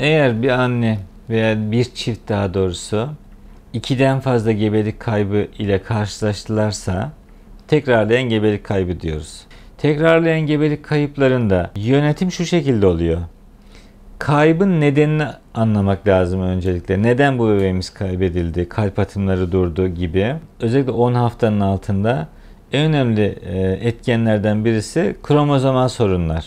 Eğer bir anne veya bir çift daha doğrusu ikiden fazla gebelik kaybı ile karşılaştılarsa tekrarlayan gebelik kaybı diyoruz. Tekrarlayan gebelik kayıplarında yönetim şu şekilde oluyor. Kaybın nedenini anlamak lazım öncelikle. Neden bu bebeğimiz kaybedildi, kalp atımları durdu gibi. Özellikle 10 haftanın altında en önemli e, etkenlerden birisi kromozomal sorunlar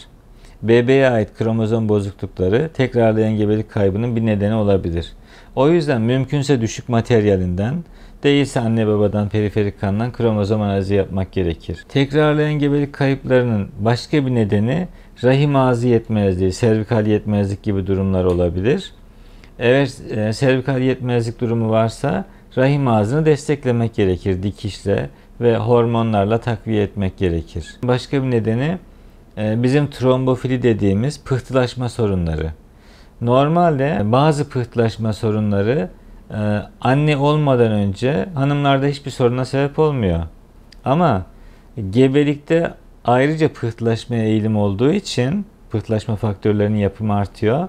bebeğe ait kromozom bozuklukları tekrarlayan gebelik kaybının bir nedeni olabilir. O yüzden mümkünse düşük materyalinden, değilse anne babadan periferik kandan kromozom analizi yapmak gerekir. Tekrarlayan gebelik kayıplarının başka bir nedeni rahim ağzı yetmezliği, servikal yetmezlik gibi durumlar olabilir. Eğer e, servikal yetmezlik durumu varsa rahim ağzını desteklemek gerekir dikişle ve hormonlarla takviye etmek gerekir. Başka bir nedeni ee, bizim trombofili dediğimiz pıhtılaşma sorunları. Normalde bazı pıhtılaşma sorunları e, anne olmadan önce hanımlarda hiçbir soruna sebep olmuyor. Ama gebelikte ayrıca pıhtılaşmaya eğilim olduğu için pıhtılaşma faktörlerinin yapımı artıyor.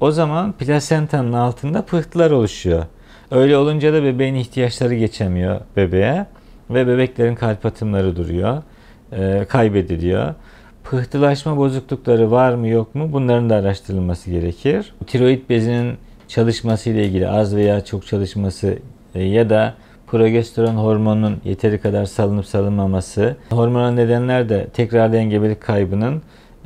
O zaman plasentanın altında pıhtılar oluşuyor. Öyle olunca da bebeğin ihtiyaçları geçemiyor bebeğe ve bebeklerin kalp atımları duruyor, e, kaybediliyor. Pıhtılaşma bozuklukları var mı yok mu bunların da araştırılması gerekir. Tiroid bezinin çalışması ile ilgili az veya çok çalışması e, ya da progesteron hormonunun yeteri kadar salınıp salınmaması, hormonal nedenler de tekrarlayan gebelik kaybının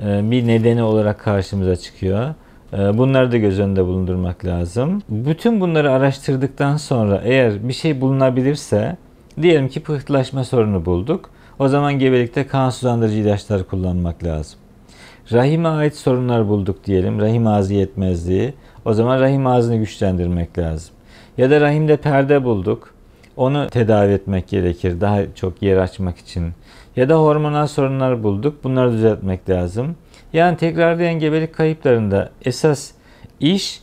e, bir nedeni olarak karşımıza çıkıyor. E, bunları da göz önünde bulundurmak lazım. Bütün bunları araştırdıktan sonra eğer bir şey bulunabilirse diyelim ki pıhtılaşma sorunu bulduk. O zaman gebelikte kan sulandırıcı ilaçlar kullanmak lazım. Rahime ait sorunlar bulduk diyelim. Rahim ağzı yetmezliği. O zaman rahim ağzını güçlendirmek lazım. Ya da rahimde perde bulduk. Onu tedavi etmek gerekir. Daha çok yer açmak için. Ya da hormonal sorunlar bulduk. Bunları düzeltmek lazım. Yani tekrarlayan gebelik kayıplarında esas iş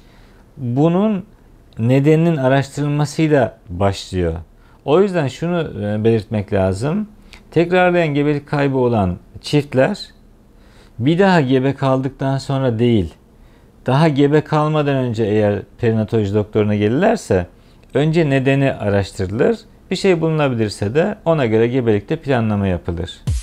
bunun nedeninin araştırılmasıyla başlıyor. O yüzden şunu e, belirtmek lazım. Tekrarlayan gebelik kaybı olan çiftler bir daha gebe kaldıktan sonra değil, daha gebe kalmadan önce eğer perinatoloji doktoruna gelirlerse önce nedeni araştırılır. Bir şey bulunabilirse de ona göre gebelikte planlama yapılır.